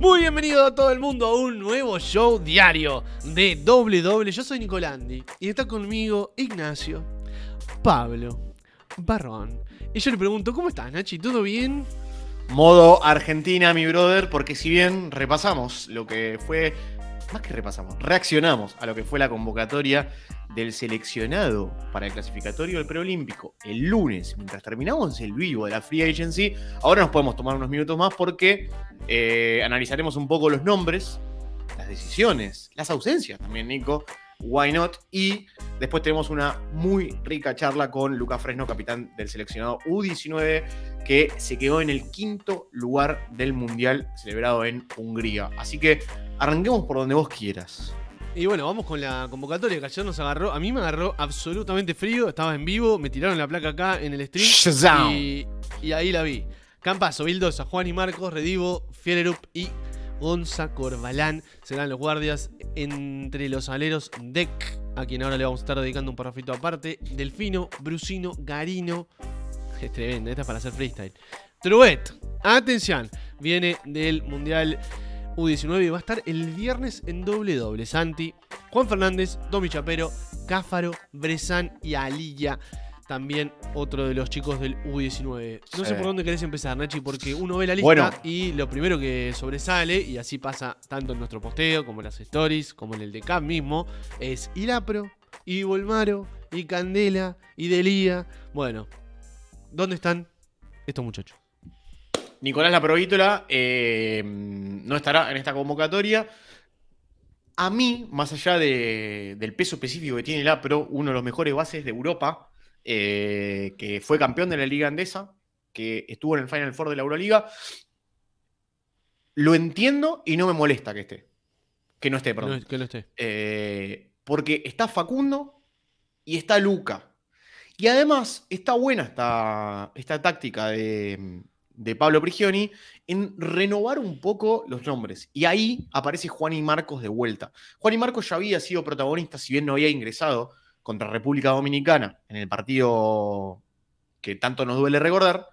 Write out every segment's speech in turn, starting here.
Muy bienvenido a todo el mundo a un nuevo show diario de Doble Doble. Yo soy Nicolandi y está conmigo Ignacio, Pablo, Barrón. Y yo le pregunto, ¿cómo estás, Nachi? ¿Todo bien? Modo Argentina, mi brother, porque si bien repasamos lo que fue más que repasamos, reaccionamos a lo que fue la convocatoria del seleccionado para el clasificatorio del preolímpico el lunes, mientras terminamos el vivo de la Free Agency. Ahora nos podemos tomar unos minutos más porque eh, analizaremos un poco los nombres, las decisiones, las ausencias también, Nico, Why Not. Y después tenemos una muy rica charla con Lucas Fresno, capitán del seleccionado U19, que se quedó en el quinto lugar del Mundial celebrado en Hungría. Así que arranquemos por donde vos quieras. Y bueno, vamos con la convocatoria que nos agarró. A mí me agarró absolutamente frío. Estaba en vivo, me tiraron la placa acá en el stream. Y, y, ahí la vi. Campazo, Vildosa, Juan y Marcos, Redivo, Fiererup y Gonza Corbalán serán los guardias entre los aleros Deck, a quien ahora le vamos a estar dedicando un parrafito aparte, Delfino, Brusino, Garino. Es tremenda, esta es para hacer freestyle. Truet, atención, viene del Mundial U19 y va a estar el viernes en doble doble. Santi, Juan Fernández, Domi Chapero, Cáfaro, Bresan y Alilla también otro de los chicos del U19. No sé por dónde querés empezar, Nachi, porque uno ve la lista y lo primero que sobresale, y así pasa tanto en nuestro posteo, como en las stories, como en el de Cam mismo, es Ilapro, y Volmaro, y Candela, y Delía. Bueno, ¿dónde están estos muchachos? Nicolás Laprovítola eh, no estará en esta convocatoria. A mí, más allá del peso específico que tiene La uno de los mejores bases de Europa, eh, que fue campeón de la Liga Andesa, que estuvo en el Final Four de la Euroliga. Lo entiendo y no me molesta que esté. Que no esté, perdón. que esté. Eh, porque está Facundo y está Luca. Y además está buena esta, esta táctica de, de Pablo Prigioni en renovar un poco los nombres. Y ahí aparece Juan y Marcos de vuelta. Juan y Marcos ya había sido protagonista, si bien no había ingresado contra República Dominicana en el partido que tanto nos duele recordar,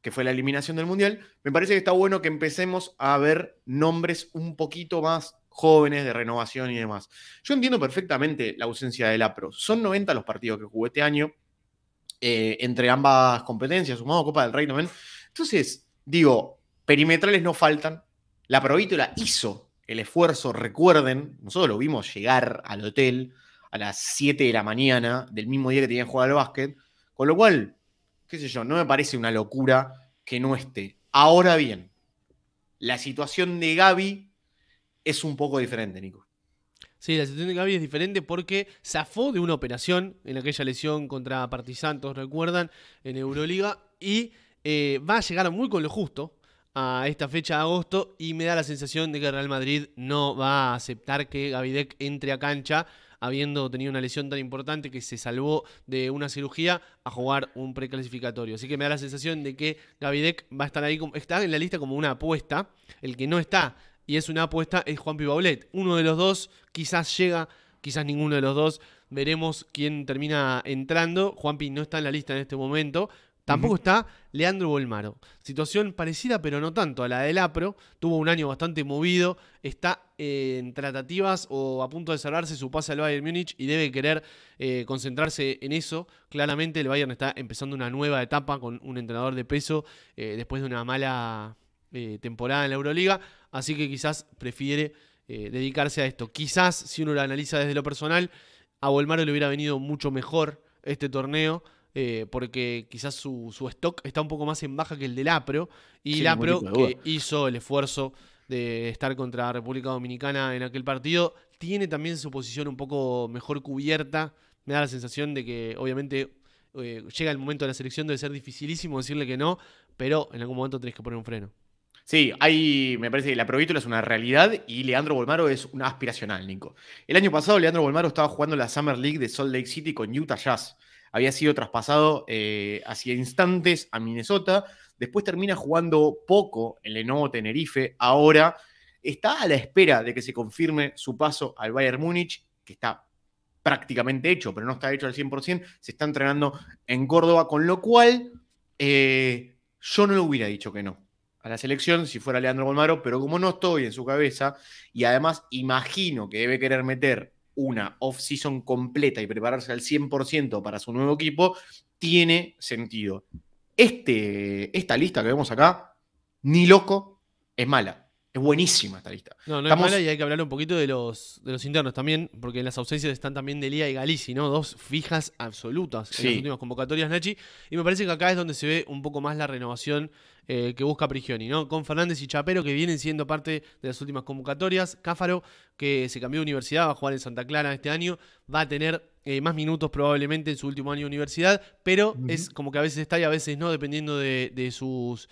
que fue la eliminación del Mundial, me parece que está bueno que empecemos a ver nombres un poquito más jóvenes de renovación y demás. Yo entiendo perfectamente la ausencia del APRO. Son 90 los partidos que jugué este año eh, entre ambas competencias, sumado Copa del Rey Entonces, digo, perimetrales no faltan. La provítola hizo el esfuerzo, recuerden, nosotros lo vimos llegar al hotel, a las 7 de la mañana del mismo día que tenían que jugar al básquet. Con lo cual, qué sé yo, no me parece una locura que no esté. Ahora bien, la situación de Gaby es un poco diferente, Nico. Sí, la situación de Gaby es diferente porque zafó de una operación en aquella lesión contra Partizan, recuerdan, en Euroliga, y eh, va a llegar muy con lo justo a esta fecha de agosto y me da la sensación de que Real Madrid no va a aceptar que Gaby entre a cancha habiendo tenido una lesión tan importante que se salvó de una cirugía, a jugar un preclasificatorio. Así que me da la sensación de que Gavidec va a estar ahí, está en la lista como una apuesta. El que no está y es una apuesta es Juan Baulet. Uno de los dos quizás llega, quizás ninguno de los dos. Veremos quién termina entrando. Juanpi no está en la lista en este momento, Tampoco está Leandro Bolmaro. Situación parecida, pero no tanto a la del APRO. Tuvo un año bastante movido. Está en tratativas o a punto de cerrarse su pase al Bayern Múnich y debe querer eh, concentrarse en eso. Claramente el Bayern está empezando una nueva etapa con un entrenador de peso eh, después de una mala eh, temporada en la Euroliga. Así que quizás prefiere dedicarse a esto. Quizás, si uno lo analiza desde lo personal, a Bolmaro le hubiera venido mucho mejor este torneo eh, porque quizás su, stock está un poco más en baja que el del APRO, y la el hizo el esfuerzo de estar contra República Dominicana en aquel partido, tiene también su posición un poco mejor cubierta. Me da la sensación de que obviamente eh, llega el momento de la selección, debe ser dificilísimo decirle que no, pero en algún momento tenés que poner un freno. Sí, ahí me parece que la provítola es una realidad y Leandro Bolmaro es una aspiracional, Nico. El año pasado Leandro Bolmaro estaba jugando la Summer League de Salt Lake City con Utah Jazz había sido traspasado eh, hacia instantes a Minnesota, después termina jugando poco en Lenovo Tenerife, ahora está a la espera de que se confirme su paso al Bayern Múnich, que está prácticamente hecho, pero no está hecho al 100%, se está entrenando en Córdoba, con lo cual eh, yo no le hubiera dicho que no a la selección si fuera Leandro Bolmaro, pero como no estoy en su cabeza y además imagino que debe querer meter una off-season completa y prepararse al 100% para su nuevo equipo, tiene sentido. Este, esta lista que vemos acá, ni loco, es mala. Es buenísima esta lista. No, no mala y hay que hablar un poquito de los, de los internos también, porque en las ausencias están también Delia y Galici, ¿no? Dos fijas absolutas en las últimas convocatorias, Nachi. Y me parece que acá es donde se ve un poco más la renovación eh, que busca Prigioni, ¿no? Con Fernández y Chapero, que vienen siendo parte de las últimas convocatorias. Cáfaro, que se cambió de universidad, va a jugar en Santa Clara este año, va a tener eh, más minutos probablemente en su último año de universidad, pero es como que a veces está y a veces no, dependiendo de, de sus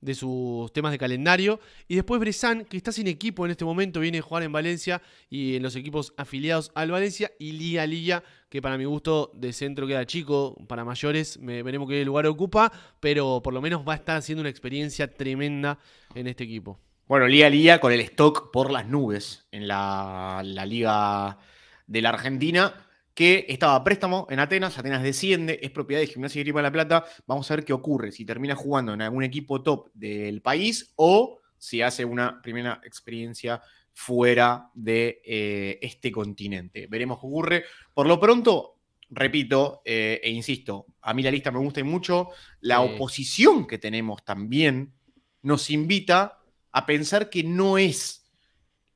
de sus temas de calendario. Y después Bresan, que está sin equipo en este momento, viene a jugar en Valencia y en los equipos afiliados al Valencia. Y Lía Liga, que para mi gusto de centro queda chico, para mayores me, veremos qué lugar ocupa, pero por lo menos va a estar haciendo una experiencia tremenda en este equipo. Bueno, Lía Liga con el stock por las nubes en la, la Liga de la Argentina que estaba a préstamo en Atenas, Atenas desciende, es propiedad de Gimnasia y Grima de la Plata, vamos a ver qué ocurre, si termina jugando en algún equipo top del país o si hace una primera experiencia fuera de eh, este continente. Veremos qué ocurre. Por lo pronto, repito eh, e insisto, a mí la lista me gusta y mucho, la oposición que tenemos también nos invita a pensar que no es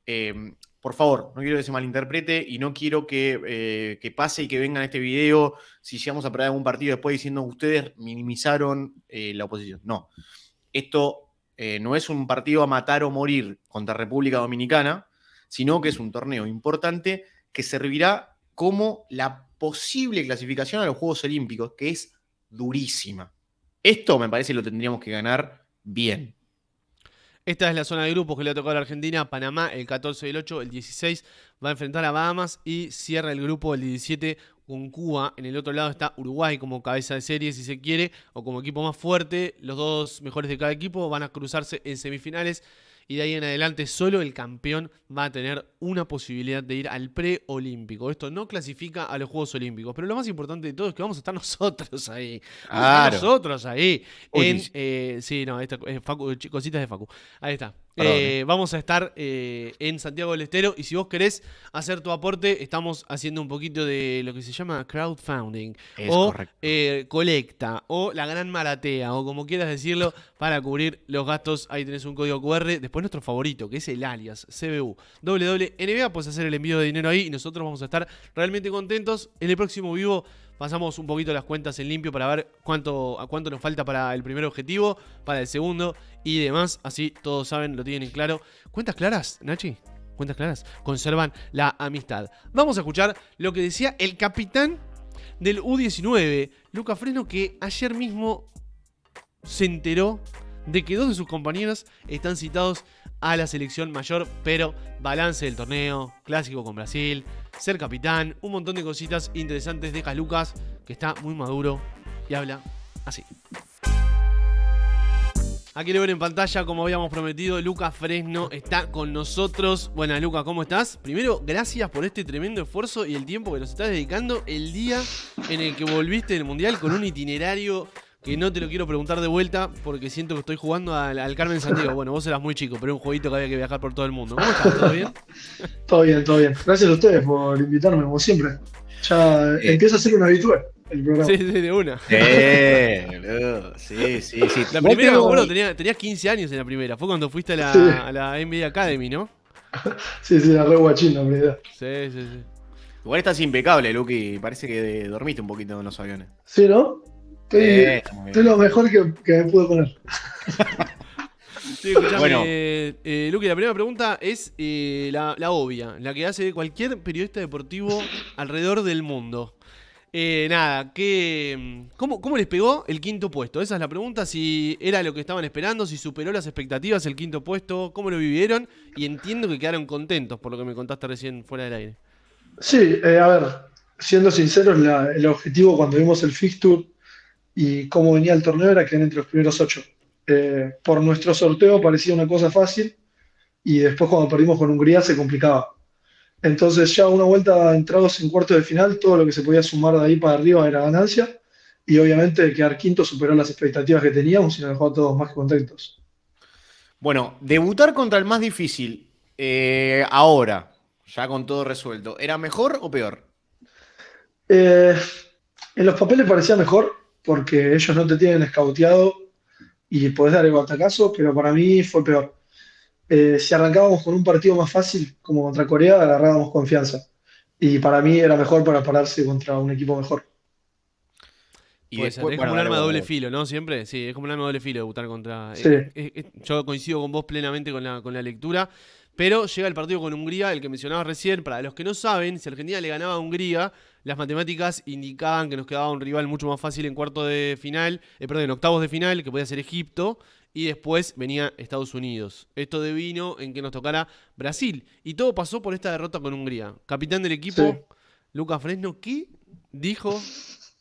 em, por favor, no quiero que se malinterprete y no quiero que, eh, pase y que vengan este video si llegamos a perder algún partido después diciendo ustedes minimizaron eh, la oposición. No, esto eh, no es un partido a matar o morir contra República Dominicana, sino que es un torneo importante que servirá como la posible clasificación a los Juegos Olímpicos, que es durísima. Esto me parece lo tendríamos que ganar bien. Esta es la zona de grupos que le ha tocado a la Argentina. Panamá el 14 y el 8, el 16 va a enfrentar a Bahamas y cierra el grupo el 17 con Cuba. En el otro lado está Uruguay como cabeza de serie, si se quiere, o como equipo más fuerte. Los dos mejores de cada equipo van a cruzarse en semifinales y de ahí en adelante solo el campeón va a tener una posibilidad de ir al preolímpico. Esto no clasifica a los Juegos Olímpicos, pero lo más importante de todo es que vamos a estar nosotros ahí. nosotros ahí. En, eh, sí, no, eh, cositas de Facu. Ahí está. Eh, eh. vamos a estar eh, en Santiago del Estero y si vos querés hacer tu aporte, estamos haciendo un poquito de lo que se llama crowdfunding o colecta o la gran maratea o como quieras decirlo para cubrir los gastos. Ahí tenés un código QR. Después nuestro favorito, que es el alias CBU puedes hacer el envío de dinero ahí y nosotros vamos a estar realmente contentos. En el próximo vivo pasamos un poquito las cuentas en limpio para ver cuánto, a cuánto nos falta para el primer objetivo, para el segundo y demás. Así todos saben, lo tienen claro. ¿Cuentas claras, Nachi? ¿Cuentas claras? Conservan la amistad. Vamos a escuchar lo que decía el capitán del U19, Luca Freno, que ayer mismo se enteró de que dos de sus compañeros están citados a la selección mayor, pero balance del torneo, clásico con Brasil, ser capitán, un montón de cositas interesantes de Lucas, que está muy maduro y habla así. Aquí lo ven en pantalla, como habíamos prometido, Lucas Fresno está con nosotros. Bueno, Lucas, ¿cómo estás? Primero, gracias por este tremendo esfuerzo y el tiempo que nos estás dedicando el día en el que volviste del Mundial con un itinerario que no te lo quiero preguntar de vuelta porque siento que estoy jugando al, Carmen Santiago Bueno, vos eras muy chico, pero era un jueguito que había que viajar por todo el mundo. ¿Cómo ¿Todo bien? todo bien, todo bien. Gracias a ustedes por invitarme, como siempre. Ya eh. empieza a ser una habitual. El programa. Sí, sí, de una. Sí, eh, sí, sí, sí. La primera, me acuerdo, tenías, 15 años en la primera. Fue cuando fuiste a la, NBA Academy, ¿no? Sí, sí, la re guachín la primera. Sí, sí, sí. Igual estás impecable, Luki. Parece que dormiste un poquito en los aviones. Sí, ¿no? Eh, estoy, lo mejor que, que, me pude poner. sí, bueno. Eh, Luque, la primera pregunta es eh, la, obvia, la que hace cualquier periodista deportivo alrededor del mundo. nada, ¿cómo, ¿cómo les pegó el quinto puesto? Esa es la pregunta, si era lo que estaban esperando, si superó las expectativas el quinto puesto, cómo lo vivieron y entiendo que quedaron contentos por lo que me contaste recién fuera del aire. Sí, a ver, siendo sincero, el objetivo cuando vimos el fixture y cómo venía el torneo era que eran entre los primeros ocho. Eh, por nuestro sorteo parecía una cosa fácil y después cuando perdimos con Hungría se complicaba. Entonces ya una vuelta entrados en cuartos de final, todo lo que se podía sumar de ahí para arriba era ganancia y obviamente quedar quinto superó las expectativas que teníamos y nos dejó a todos más que contentos. Bueno, debutar contra el más difícil eh, ahora, ya con todo resuelto, ¿era mejor o peor? Eh, en los papeles parecía mejor, porque ellos no te tienen escauteado y podés dar el caso, pero para mí fue peor. Eh, si arrancábamos con un partido más fácil, como contra Corea, agarrábamos confianza. Y para mí era mejor para pararse contra un equipo mejor. Y es como un arma de doble filo, ¿no? Siempre, sí, es como un arma de doble filo debutar contra... Eh, eh, yo coincido con vos plenamente con la, con la lectura, pero llega el partido con Hungría, el que mencionabas recién, para los que no saben, si Argentina le ganaba a Hungría, las matemáticas indicaban que nos quedaba un rival mucho más fácil en cuarto de final, eh, perdón, en octavos de final, que podía ser Egipto, y después venía Estados Unidos. Esto devino en que nos tocara Brasil. Y todo pasó por esta derrota con Hungría. Capitán del equipo, Lucas Fresno, ¿qué dijo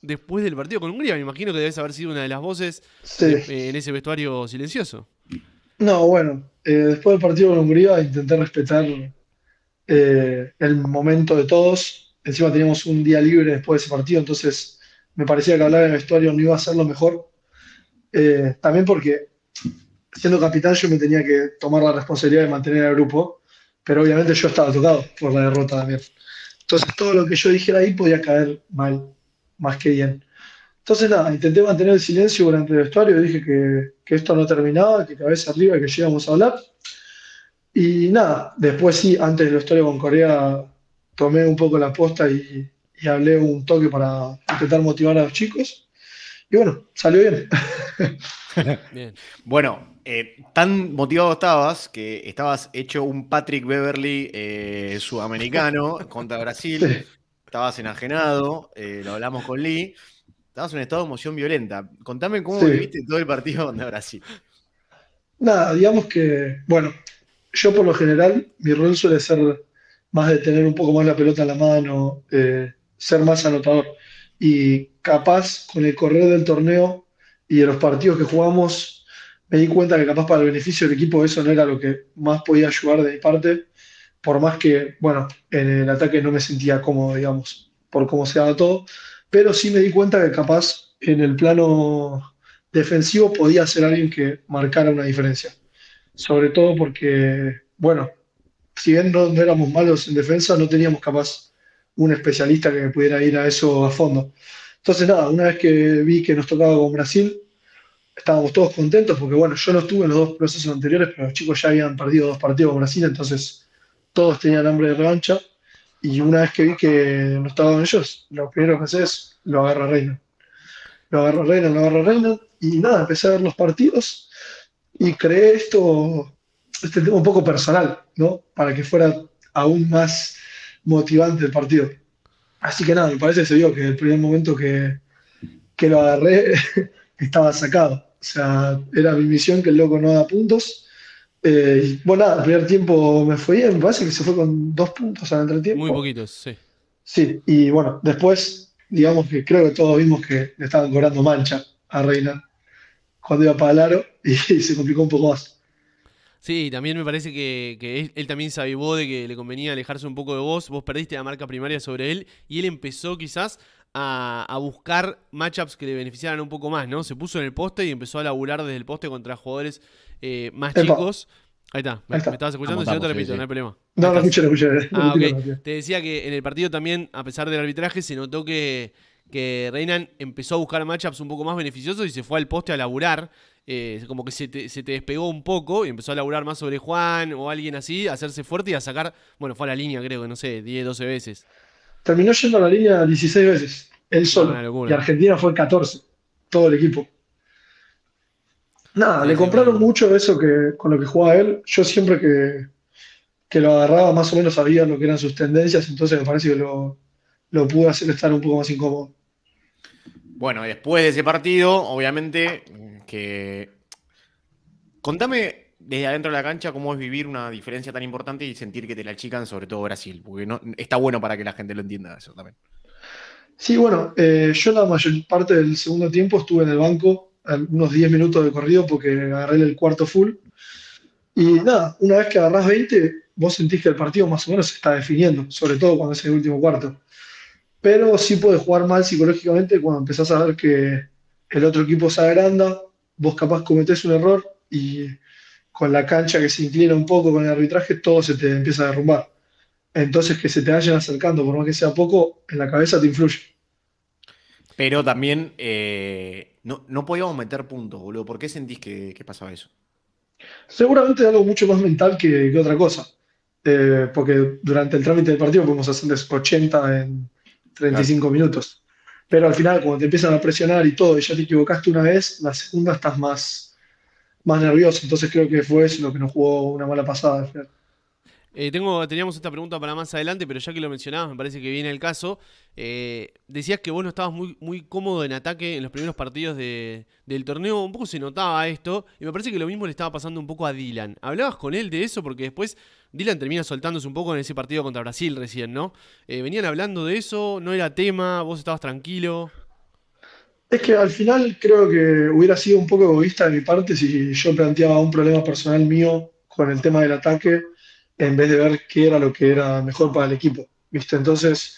después del partido con Hungría? Me imagino que debes haber sido una de las voces eh, en ese vestuario silencioso. No, bueno, eh, después del partido con Hungría intenté respetar el momento de todos encima teníamos un día libre después de ese partido, entonces me parecía que hablar en el vestuario no iba a ser lo mejor. Eh, también porque siendo capitán yo me tenía que tomar la responsabilidad de mantener al grupo, pero obviamente yo estaba tocado por la derrota también. Entonces todo lo que yo dijera ahí podía caer mal, más que bien. Entonces nada, intenté mantener el silencio durante el vestuario, dije que, esto no terminaba, que cabeza arriba, que llegamos a hablar. Y nada, después sí, antes del vestuario con Corea tomé un poco la posta y, hablé un toque para intentar motivar a los chicos. Y bueno, salió bien. Bueno, eh, tan motivado estabas que estabas hecho un Patrick Beverly eh, sudamericano contra Brasil. Estabas enajenado, eh, lo hablamos con Lee. Estabas en un estado de emoción violenta. Contame cómo viviste todo el partido contra Brasil. Nada, digamos que, bueno, yo por lo general, mi rol suele ser más de tener un poco más la pelota en la mano, eh, ser más anotador. Y capaz con el correr del torneo y de los partidos que jugamos, me di cuenta que capaz para el beneficio del equipo eso no era lo que más podía ayudar de mi parte, por más que, bueno, en el ataque no me sentía cómodo, digamos, por cómo se daba todo, pero sí me di cuenta que capaz en el plano defensivo podía ser alguien que marcara una diferencia. Sobre todo porque, bueno, si bien no, éramos malos en defensa, no teníamos capaz un especialista que pudiera ir a eso a fondo. Entonces, nada, una vez que vi que nos tocaba con Brasil, estábamos todos contentos porque, bueno, yo no estuve en los dos procesos anteriores, pero los chicos ya habían perdido dos partidos con Brasil, entonces todos tenían hambre de revancha. Y una vez que vi que no estaban ellos, lo primero que hacía es lo agarra Reina. Lo agarra Reina, lo agarra Reina. Y nada, empecé a ver los partidos y creé esto este tema un poco personal, ¿no? Para que fuera aún más motivante el partido. Así que nada, me parece que se vio que el primer momento que, que lo agarré estaba sacado. O sea, era mi misión que el loco no da puntos. Eh, bueno, nada, el primer tiempo me fue bien, me parece que se fue con dos puntos al entretiempo. Muy poquitos, sí. Sí, y bueno, después, digamos que creo que todos vimos que le estaban cobrando mancha a Reina cuando iba para el y se complicó un poco más. Sí, también me parece que, él, también se avivó de que le convenía alejarse un poco de vos, vos perdiste la marca primaria sobre él y él empezó quizás a, buscar matchups que le beneficiaran un poco más, ¿no? Se puso en el poste y empezó a laburar desde el poste contra jugadores eh, más chicos. Ahí está, me, estabas escuchando, si no te repito, no hay problema. No, lo escuché, lo escuché. Ah, ok. Te decía que en el partido también, a pesar del arbitraje, se notó que que Reinan empezó a buscar matchups un poco más beneficiosos y se fue al poste a laburar. Eh, como que se te, despegó un poco y empezó a laburar más sobre Juan o alguien así, a hacerse fuerte y a sacar, bueno, fue a la línea creo que no sé, 10, 12 veces. Terminó yendo a la línea 16 veces, él solo. Y Argentina fue 14, todo el equipo. Nada, le compraron mucho eso que, con lo que jugaba él. Yo siempre que, lo agarraba más o menos sabía lo que eran sus tendencias, entonces me parece que lo, lo pude hacer estar un poco más incómodo. Bueno, después de ese partido, obviamente, que. Contame desde adentro de la cancha cómo es vivir una diferencia tan importante y sentir que te la achican, sobre todo Brasil, porque no, está bueno para que la gente lo entienda eso también. Sí, bueno, eh, yo la mayor parte del segundo tiempo estuve en el banco, unos 10 minutos de corrido porque agarré el cuarto full. Y nada, una vez que agarras 20, vos sentís que el partido más o menos se está definiendo, sobre todo cuando es el último cuarto pero sí puedes jugar mal psicológicamente cuando empezás a ver que el otro equipo se agranda, vos capaz cometés un error y con la cancha que se inclina un poco con el arbitraje, todo se te empieza a derrumbar. Entonces que se te vayan acercando, por más que sea poco, en la cabeza te influye. Pero también eh, no, no, podíamos meter puntos, boludo. ¿Por qué sentís que, pasaba eso? Seguramente algo mucho más mental que, otra cosa. Eh, porque durante el trámite del partido podemos hacer 80 en, 35 minutos. Pero al final, cuando te empiezan a presionar y todo, y ya te equivocaste una vez, la segunda estás más, más nervioso. Entonces creo que fue eso lo que nos jugó una mala pasada eh, tengo, teníamos esta pregunta para más adelante, pero ya que lo mencionabas, me parece que viene el caso. Eh, decías que vos no estabas muy, muy cómodo en ataque en los primeros partidos del torneo. Un poco se notaba esto, y me parece que lo mismo le estaba pasando un poco a Dylan. ¿Hablabas con él de eso? Porque después Dylan termina soltándose un poco en ese partido contra Brasil recién, ¿no? Eh, venían hablando de eso, no era tema, vos estabas tranquilo. Es que al final creo que hubiera sido un poco egoísta de mi parte si yo planteaba un problema personal mío con el tema del ataque en vez de ver qué era lo que era mejor para el equipo, ¿viste? Entonces,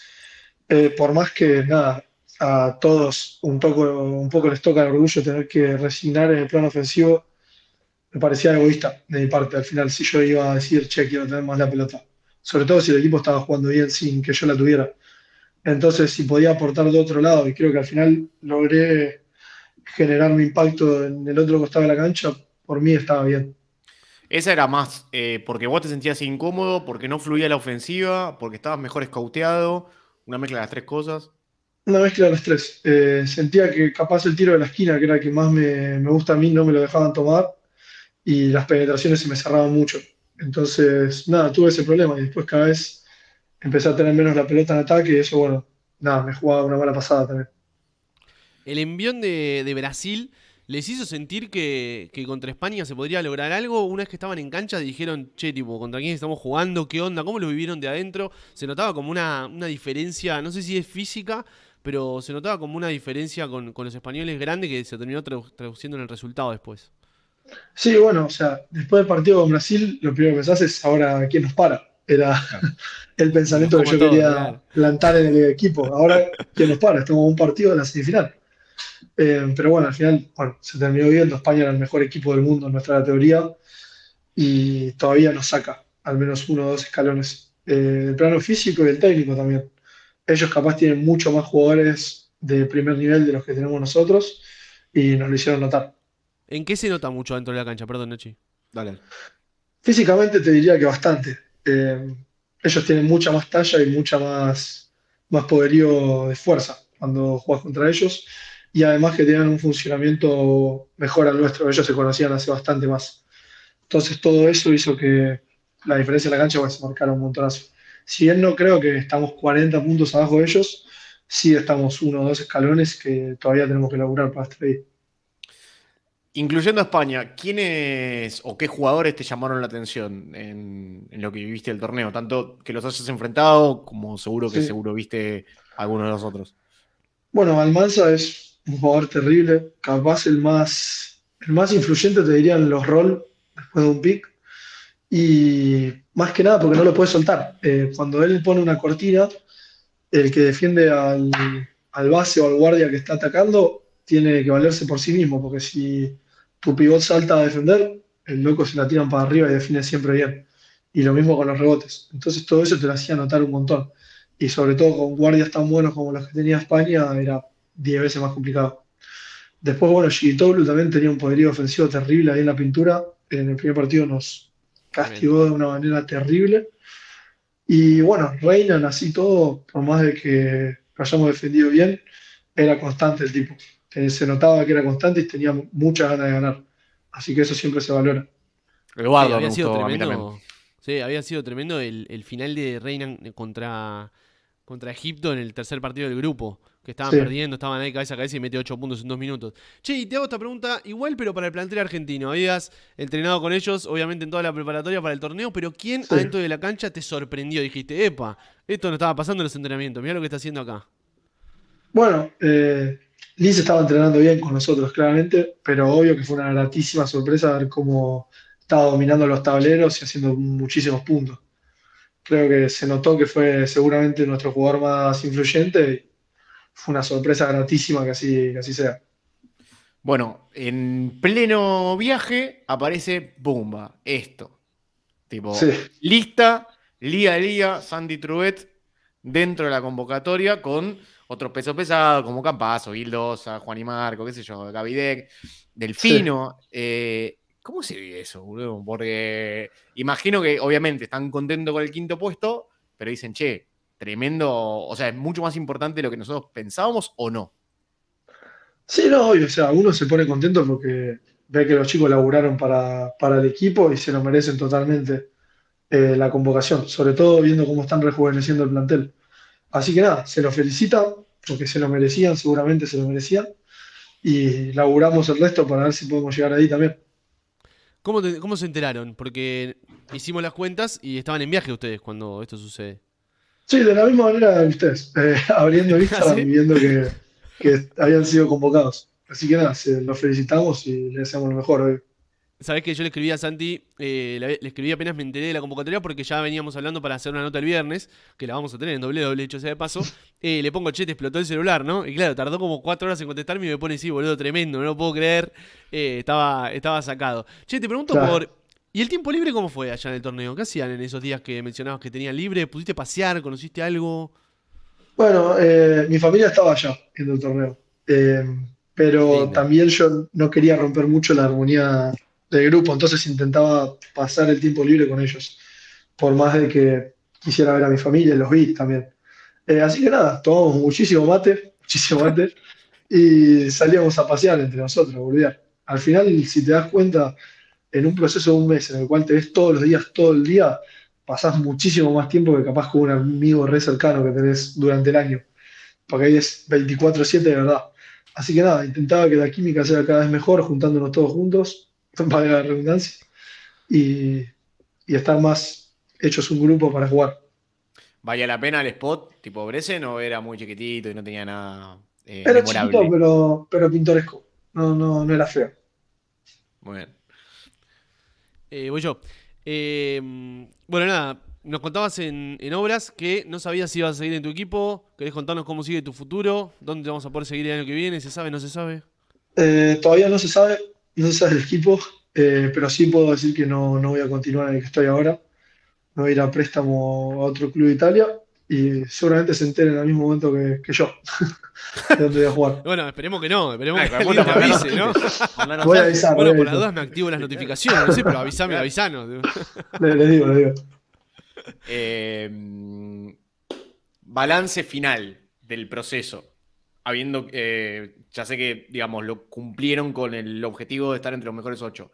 eh, por más que nada, a todos un poco, un poco les toca el orgullo tener que resignar en el plano ofensivo me parecía egoísta de mi parte al final si yo iba a decir, che, quiero tener más la pelota. Sobre todo si el equipo estaba jugando bien sin que yo la tuviera. Entonces, si podía aportar de otro lado, y creo que al final logré generar mi impacto en el otro costado de la cancha, por mí estaba bien. Esa era más eh, porque vos te sentías incómodo, porque no fluía la ofensiva, porque estabas mejor escauteado, una mezcla de las tres cosas. Una mezcla de las tres. Eh, sentía que capaz el tiro de la esquina, que era el que más me, me gusta a mí, no me lo dejaban tomar y las penetraciones se me cerraban mucho. Entonces, nada, tuve ese problema y después cada vez empecé a tener menos la pelota en ataque y eso, bueno, nada, me jugaba una mala pasada también. El envión de, Brasil les hizo sentir que, contra España se podría lograr algo. Una vez que estaban en cancha dijeron, che, tipo, ¿contra quién estamos jugando? ¿Qué onda? ¿Cómo lo vivieron de adentro? Se notaba como una, diferencia, no sé si es física, pero se notaba como una diferencia con, con los españoles grande que se terminó traduciendo en el resultado después. Sí, bueno, o sea, después del partido con Brasil, lo primero que pensás es ahora quién nos para. Era el pensamiento que yo quería plantar en el equipo. Ahora quién nos para, estamos un partido de la semifinal. Eh, pero bueno, al final se terminó viendo. España era el mejor equipo del mundo en nuestra teoría y todavía nos saca al menos uno o dos escalones. Eh, el plano físico y el técnico también. Ellos capaz tienen mucho más jugadores de primer nivel de los que tenemos nosotros y nos lo hicieron notar. ¿En qué se nota mucho dentro de la cancha? Perdón, Nachi. Dale. Físicamente te diría que bastante. Eh, ellos tienen mucha más talla y mucha más, más poderío de fuerza cuando juegas contra ellos. Y además que tienen un funcionamiento mejor al nuestro. Ellos se conocían hace bastante más. Entonces todo eso hizo que la diferencia en la cancha pues, se marcara un montonazo. Si bien no creo que estamos 40 puntos abajo de ellos, sí estamos uno o dos escalones que todavía tenemos que laburar para estar ahí. Incluyendo a España, ¿quiénes o qué jugadores te llamaron la atención en, lo que viviste el torneo? Tanto que los hayas enfrentado como seguro que seguro viste algunos de los otros. Bueno, Almanza es un jugador terrible, capaz el más, el más influyente, te dirían, los rol después de un pick. Y más que nada porque no lo puede soltar. Eh, cuando él pone una cortina, el que defiende al, al base o al guardia que está atacando tiene que valerse por sí mismo, porque si tu pivot salta a defender, el loco se la tiran para arriba y define siempre bien. Y lo mismo con los rebotes. Entonces todo eso te lo hacía notar un montón. Y sobre todo con guardias tan buenos como los que tenía España, era 10 veces más complicado. Después, bueno, Gigitoglu también tenía un poderío ofensivo terrible ahí en la pintura. En el primer partido nos castigó de una manera terrible. Y bueno, Reinan así todo, por más de que lo hayamos defendido bien, era constante el tipo. Eh, se notaba que era constante y tenía muchas ganas de ganar. Así que eso siempre se valora. Eduardo, sí, había sido tremendo. Sí, había sido tremendo el, final de Reina eh, contra, contra Egipto en el tercer partido del grupo. Que estaban perdiendo, estaban ahí cabeza a cabeza y mete 8 puntos en 2 minutos. Che, y te hago esta pregunta igual, pero para el plantel argentino. Habías entrenado con ellos, obviamente, en toda la preparatoria para el torneo, pero ¿quién adentro de la cancha te sorprendió? Dijiste, epa, esto no estaba pasando en los entrenamientos, mira lo que está haciendo acá. Bueno, eh, Liz estaba entrenando bien con nosotros, claramente, pero obvio que fue una gratísima sorpresa ver cómo estaba dominando los tableros y haciendo muchísimos puntos. Creo que se notó que fue seguramente nuestro jugador más influyente y fue una sorpresa gratísima que así, así sea. Bueno, en pleno viaje aparece Bumba, esto. Tipo, lista, Lía Lía, Sandy Truett dentro de la convocatoria con otros pesos pesados, como Campazo, Gildosa, Juan y Marco, qué sé yo, Gavidec, Delfino. Eh, ¿Cómo se vive eso, boludo? Porque imagino que obviamente están contentos con el quinto puesto, pero dicen, che, tremendo, o sea, es mucho más importante de lo que nosotros pensábamos o no. Sí, no, o sea, uno se pone contento porque ve que los chicos laburaron para, el equipo y se lo merecen totalmente eh, la convocación, sobre todo viendo cómo están rejuveneciendo el plantel. Así que nada, se los felicita porque se lo merecían, seguramente se lo merecían. Y laburamos el resto para ver si podemos llegar ahí también. ¿Cómo, ¿Cómo, se enteraron? Porque hicimos las cuentas y estaban en viaje ustedes cuando esto sucede. Sí, de la misma manera de ustedes, eh, abriendo ah, Instagram y viendo que, habían sido convocados. Así que nada, se los felicitamos y les deseamos lo mejor. hoy. Eh. Sabés que yo le escribí a Santi, eh, le, escribí apenas me enteré de la convocatoria porque ya veníamos hablando para hacer una nota el viernes, que la vamos a tener en doble doble, hecho sea de paso. Eh, le pongo, che, te explotó el celular, ¿no? Y claro, tardó como cuatro horas en contestarme y me pone, sí, boludo, tremendo, no lo puedo creer. Eh, estaba, estaba sacado. Che, te pregunto por. ¿Y el tiempo libre cómo fue allá en el torneo? ¿Qué hacían en esos días que mencionabas que tenían libre? ¿Pudiste pasear? ¿Conociste algo? Bueno, mi familia estaba allá en el torneo. pero también yo no quería romper mucho la armonía del grupo, entonces intentaba pasar el tiempo libre con ellos, por más de que quisiera ver a mi familia, los vi también. Eh, así que nada, tomamos muchísimo mate, muchísimo mate, y salíamos a pasear entre nosotros, a volver. Al final, si te das cuenta, en un proceso de un mes en el cual te ves todos los días, todo el día, pasás muchísimo más tiempo que capaz con un amigo re cercano que tenés durante el año, porque ahí es 24/7 de verdad. Así que nada, intentaba que la química sea cada vez mejor, juntándonos todos juntos, para la redundancia, y, y estar más hechos un grupo para jugar. ¿Vaya la pena el spot tipo Bresen o era muy chiquitito y no tenía nada eh, Era chiquito, pero, pintoresco. No, no, no era feo. Muy bien. Eh, voy yo. Em, bueno, nada, nos contabas en, obras que no sabías si ibas a seguir en tu equipo. ¿Querés contarnos cómo sigue tu futuro? ¿Dónde vamos a poder seguir el año que viene? ¿Se sabe, no se sabe? Eh, todavía no se sabe no el equipo, eh, pero sí puedo decir que no, no, voy a continuar en el que estoy ahora. No voy a ir a préstamo a otro club de Italia y seguramente se enteren al mismo momento que, que yo de voy a jugar. bueno, esperemos que no, esperemos ah, que alguien me avise, ¿no? voy a avisar. Bueno, por las dudas me activo las notificaciones, no sé, pero avísame, avisanos. le digo, le digo. Em, balance final del proceso habiendo, eh, ya sé que, digamos, lo cumplieron con el objetivo de estar entre los mejores ocho,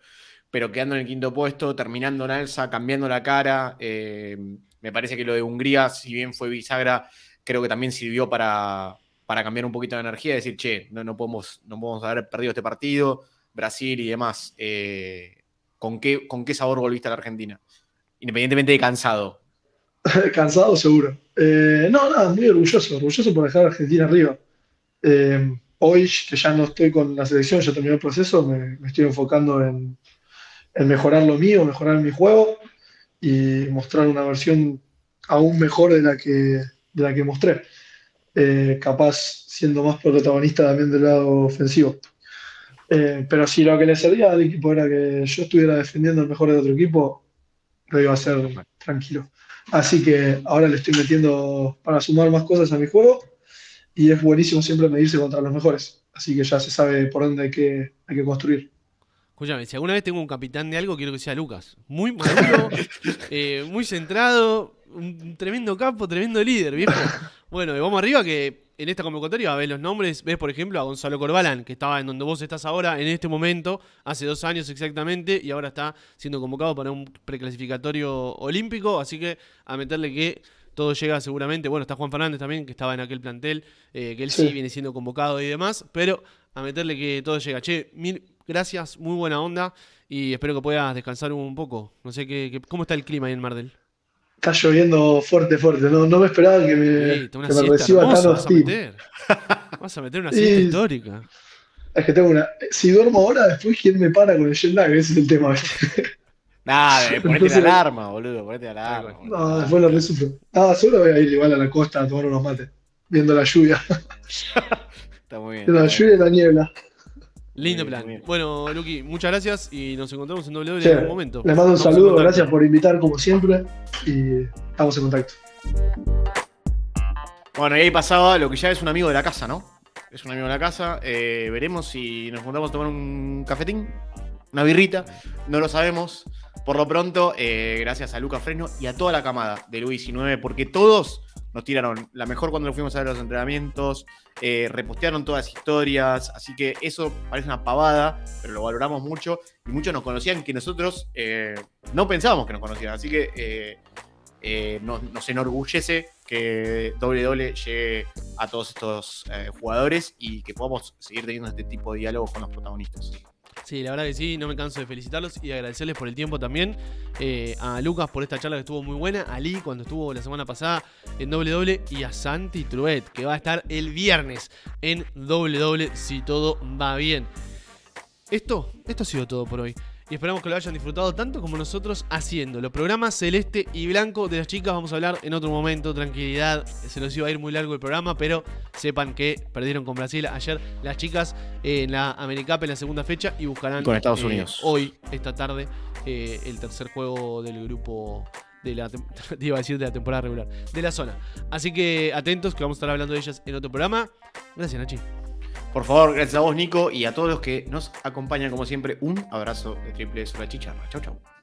pero quedando en el quinto puesto, terminando en alza, cambiando la cara, eh, me parece que lo de Hungría, si bien fue bisagra, creo que también sirvió para, para cambiar un poquito de energía, decir, che, no, no, podemos, no podemos haber perdido este partido, Brasil y demás. Eh, ¿con, qué, ¿Con qué sabor volviste a la Argentina? Independientemente de cansado. cansado, seguro. Eh, no, nada, muy orgulloso, orgulloso por dejar a Argentina arriba. Eh, hoy, que ya no estoy con la selección, ya terminé el proceso, me, estoy enfocando en, mejorar lo mío, mejorar mi juego y mostrar una versión aún mejor de la que, de la que mostré. Eh, capaz siendo más protagonista también del lado ofensivo. Eh, pero si lo que le servía al equipo era que yo estuviera defendiendo el mejor de otro equipo, lo iba a hacer tranquilo. Así que ahora le estoy metiendo para sumar más cosas a mi juego y es buenísimo siempre medirse contra los mejores. Así que ya se sabe por dónde hay que, construir. Escúchame, si alguna vez tengo un capitán de algo, quiero que sea Lucas. Muy maduro, eh, muy centrado, un tremendo campo, tremendo líder, ¿viste? Bueno, y vamos arriba que en esta convocatoria a ver los nombres, ves por ejemplo a Gonzalo Corbalán, que estaba en donde vos estás ahora, en este momento, hace dos años exactamente, y ahora está siendo convocado para un preclasificatorio olímpico, así que a meterle que todo llega seguramente. Bueno, está Juan Fernández también, que estaba en aquel plantel, eh, que él sí. viene siendo convocado y demás, pero a meterle que todo llega. Che, mil gracias, muy buena onda y espero que puedas descansar un poco. No sé, qué, ¿cómo está el clima ahí en Mardel? Está lloviendo fuerte, fuerte. No, me esperaba que me, reciba Vas a meter, una siesta histórica. Es que tengo una. Si duermo ahora, después, ¿quién me para con el jet Ese es el tema. Nada, ponete la alarma, boludo, ponete la ah, alarma. No, después lo resufro. Ah, solo voy a ir igual a la costa a tomar unos mates, viendo la lluvia. está muy bien. la lluvia y la niebla. Lindo plan. Bueno, Luqui, muchas gracias y nos encontramos en W en algún momento. Les mando un saludo, gracias por invitar como siempre y estamos en contacto. Bueno, y ahí pasaba lo que ya es un amigo de la casa, ¿no? Es un amigo de la casa. Eh, veremos si nos juntamos a tomar un cafetín, una birrita. No lo sabemos. Por lo pronto, eh, gracias a Luca Fresno y a toda la camada de Luis 19 porque todos nos tiraron la mejor cuando nos fuimos a ver los entrenamientos, eh, repostearon todas las historias, así que eso parece una pavada, pero lo valoramos mucho y muchos nos conocían que nosotros eh, no pensábamos que nos conocían, así que nos, nos, enorgullece que doble doble llegue a todos estos jugadores y que podamos seguir teniendo este tipo de diálogos con los protagonistas. Sí, la verdad que sí, no me canso de felicitarlos y agradecerles por el tiempo también. Eh, a Lucas por esta charla que estuvo muy buena, a Lee cuando estuvo la semana pasada en doble y a Santi Truet que va a estar el viernes en doble si todo va bien. Esto, esto ha sido todo por hoy y esperamos que lo hayan disfrutado tanto como nosotros haciendo. Los programas celeste y blanco de las chicas vamos a hablar en otro momento, tranquilidad, se nos iba a ir muy largo el programa, pero sepan que perdieron con Brasil ayer las chicas eh, en la AmeriCup en la segunda fecha y buscarán con Estados eh, Unidos. hoy, esta tarde, eh, el tercer juego del grupo de la a decir de la temporada regular, de la zona. Así que atentos que vamos a estar hablando de ellas en otro programa. Gracias, Nachi. Por favor, gracias a vos, Nico, y a todos los que nos acompañan, como siempre, un abrazo de triple Sola chicharra. Chau, chau.